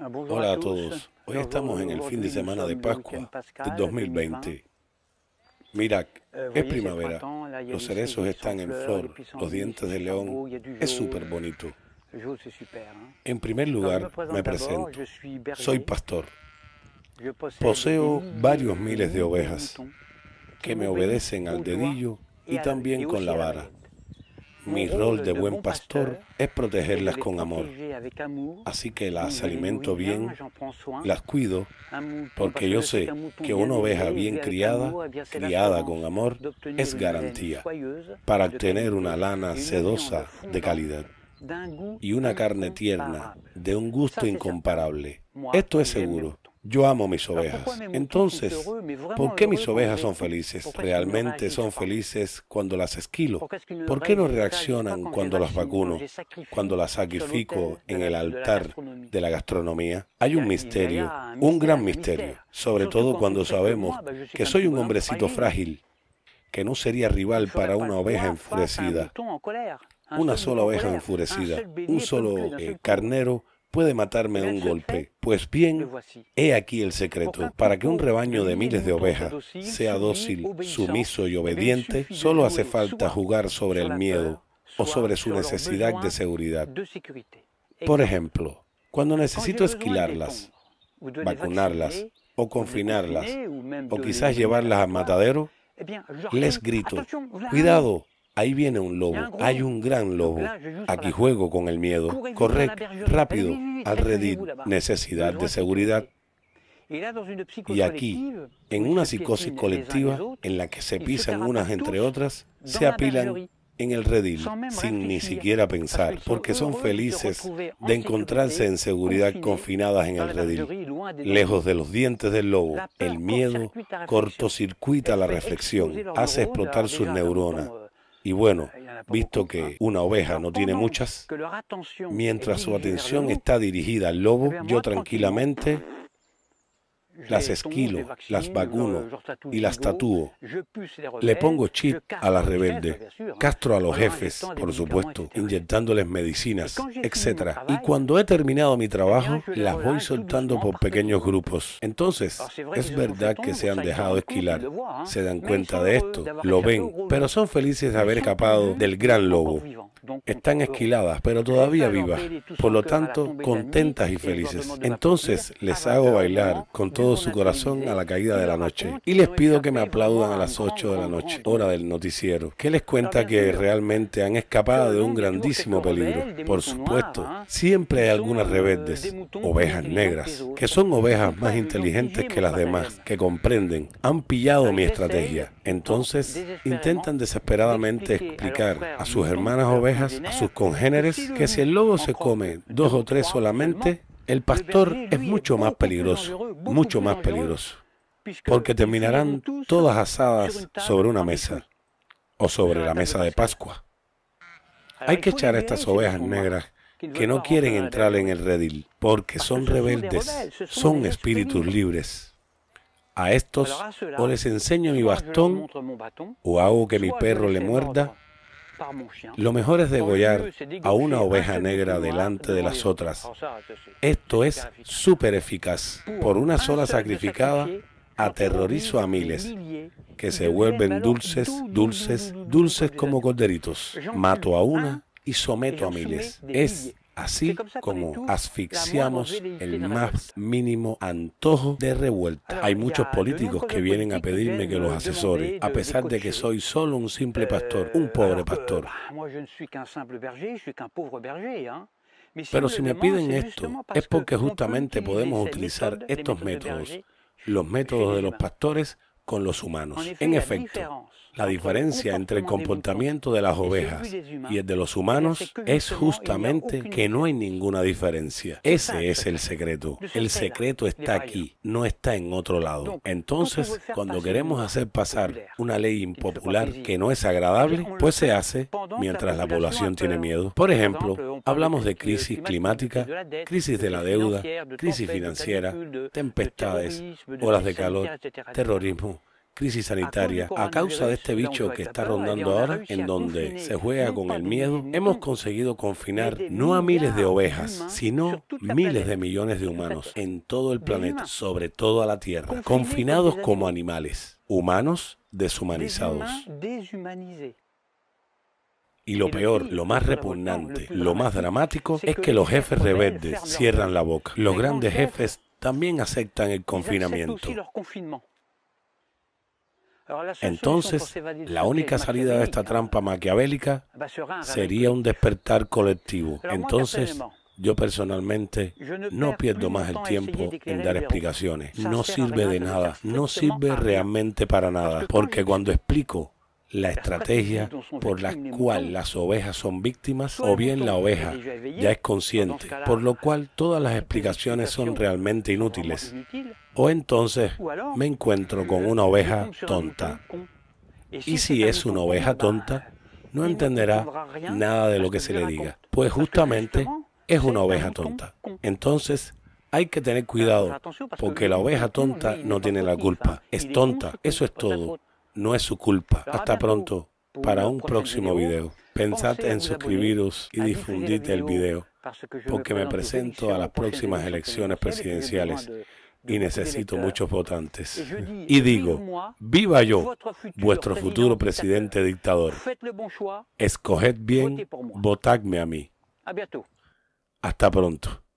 Hola a todos. Hoy estamos en el fin de semana de Pascua de 2020. Mira, es primavera, los cerezos están en flor, los dientes de león, es súper bonito. En primer lugar, me presento. Soy pastor. Poseo varios miles de ovejas que me obedecen al dedillo y también con la vara. Mi rol de buen pastor es protegerlas con amor. Así que las alimento bien, las cuido, porque yo sé que una oveja bien criada, criada con amor, es garantía para obtener una lana sedosa de calidad y una carne tierna de un gusto incomparable. Esto es seguro. Yo amo mis ovejas. Entonces, ¿por qué mis ovejas son felices? Realmente son felices cuando las esquilo. ¿Por qué no reaccionan cuando las vacuno, cuando las sacrifico en el altar de la gastronomía? Hay un misterio, un gran misterio, sobre todo cuando sabemos que soy un hombrecito frágil, que no sería rival para una oveja enfurecida, una sola oveja enfurecida, un solo eh, carnero puede matarme de un golpe. Pues bien, he aquí el secreto. Para que un rebaño de miles de ovejas sea dócil, sumiso y obediente, solo hace falta jugar sobre el miedo o sobre su necesidad de seguridad. Por ejemplo, cuando necesito esquilarlas, vacunarlas o confinarlas, o quizás llevarlas al matadero, eh les grito, cuidado, Ahí viene un lobo, hay un gran lobo. Aquí juego con el miedo. Correcto, rápido, al redil, necesidad de seguridad. Y aquí, en pues una psicosis colectiva en la que se pisan unas entre otras, se apilan en el redil sin ni siquiera pensar, porque son felices de encontrarse en seguridad confinadas en el redil, lejos de los dientes del lobo. El miedo cortocircuita la reflexión, hace explotar sus neuronas, y bueno, visto que ¿ah? una oveja no tiene muchas, mientras su atención está dirigida al lobo, yo tranquilamente las esquilo, las vacuno y las tatúo. Le pongo chip a las rebeldes, castro a los jefes, por supuesto, inyectándoles medicinas, etc. Y cuando he terminado mi eh trabajo, las voy soltando por pequeños grupos. Entonces, es verdad que se han dejado esquilar, se dan cuenta de esto, lo ven, pero son felices de haber escapado del gran lobo. Están esquiladas, pero todavía vivas, por lo tanto, contentas y felices. Entonces, les hago bailar con todo su corazón a la caída de la noche. Y les pido que me aplaudan a las 8 de la noche, hora del noticiero. Que les cuenta que realmente han escapado de un grandísimo peligro. Por supuesto, siempre hay algunas rebeldes, ovejas negras, que son ovejas más inteligentes que las demás, que comprenden, han pillado mi estrategia. Entonces, intentan desesperadamente explicar a sus hermanas ovejas, a sus congéneres, que si el lobo se come dos o tres solamente, el pastor es mucho más peligroso mucho más peligroso, porque terminarán todas asadas sobre una mesa o sobre la mesa de Pascua. Hay que echar a estas ovejas negras que no quieren entrar en el redil porque son rebeldes, son espíritus libres. A estos o les enseño mi bastón o hago que mi perro le muerda lo mejor es degollar a una oveja negra delante de las otras. Esto es súper eficaz. Por una sola sacrificada, aterrorizo a miles, que se vuelven dulces, dulces, dulces como corderitos. Mato a una y someto a miles. Es así como asfixiamos el más mínimo antojo de revuelta. Hay muchos políticos que vienen a pedirme que los asesore, a pesar de que soy solo un simple eh, pastor, un pobre pastor. Pero si me piden esto, es porque justamente podemos utilizar estos métodos, los métodos de los pastores con los humanos. En efecto, la diferencia entre el comportamiento de las ovejas y el de los humanos este es justamente que no hay ninguna diferencia. Ese es el secreto. El secreto está aquí, no está en otro lado. Entonces, cuando queremos hacer pasar una ley impopular que no es agradable, pues se hace mientras la población tiene miedo. Por ejemplo, hablamos de eh, crisis climática, crisis de la deuda, crisis financiera, tempestades, olas de calor, terrorismo, crisis sanitaria a causa de este bicho que está rondando ahora, en donde se juega con el miedo, hemos conseguido confinar no a miles de ovejas, sino miles de millones de humanos en todo el planeta, sobre todo a la Tierra, confinados como animales, humanos deshumanizados. Y lo peor, lo más repugnante, lo más dramático, es que los jefes rebeldes cierran la boca. Los grandes jefes también aceptan el confinamiento. Entonces, la única salida de esta trampa maquiavélica sería un despertar colectivo. Entonces, yo personalmente no pierdo más el tiempo en dar explicaciones. No sirve de nada, no sirve realmente para nada, porque cuando explico la estrategia por la cual las ovejas son víctimas o bien la oveja ya es consciente, por lo cual todas las explicaciones son realmente inútiles. O entonces me encuentro con una oveja tonta. Y si es una oveja tonta, no entenderá nada de lo que se le diga, pues justamente es una oveja tonta. Entonces, hay que tener cuidado, porque la oveja tonta no tiene la culpa. Es tonta, eso es todo no es su culpa. Hasta pronto para un próximo video. Pensad en suscribiros y difundid el video, porque me presento a las próximas elecciones presidenciales y necesito muchos votantes. Y digo, viva yo, vuestro futuro presidente dictador. Escoged bien, votadme a mí. Hasta pronto.